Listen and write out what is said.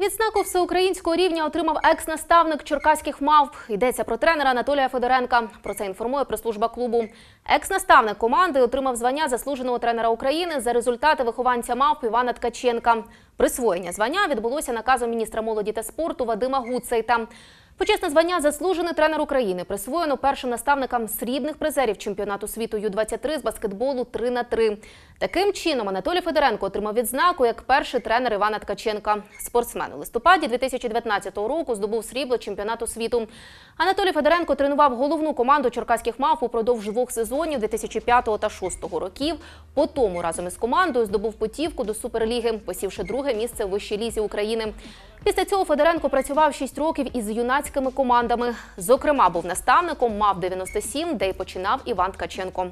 Відзнаку всеукраїнського рівня отримав екс-наставник черкаських мавп. Йдеться про тренера Анатолія Федоренка. Про це інформує прес-служба клубу. Екс-наставник команди отримав звання заслуженого тренера України за результати вихованця мавп Івана Ткаченка. Присвоєння звання відбулося наказом міністра молоді та спорту Вадима Гуцейта. Почесне звання заслужений тренер України присвоєно першим наставникам срібних призерів чемпіонату світу Ю-23 з баскетболу 3 на 3 Таким чином Анатолій Федоренко отримав відзнаку як перший тренер Івана Ткаченка. Спортсмен у листопаді 2019 року здобув срібло чемпіонату світу. Анатолій Федоренко тренував головну команду черкаських мав упродовж двох сезонів 2005 та 2006 років. По разом із командою здобув путівку до суперліги, посівши друге місце в вищій лізі України. Після цього Федоренко працював 6 років із юнацькими командами. Зокрема, був наставником, мав 97, де й починав Іван Ткаченко.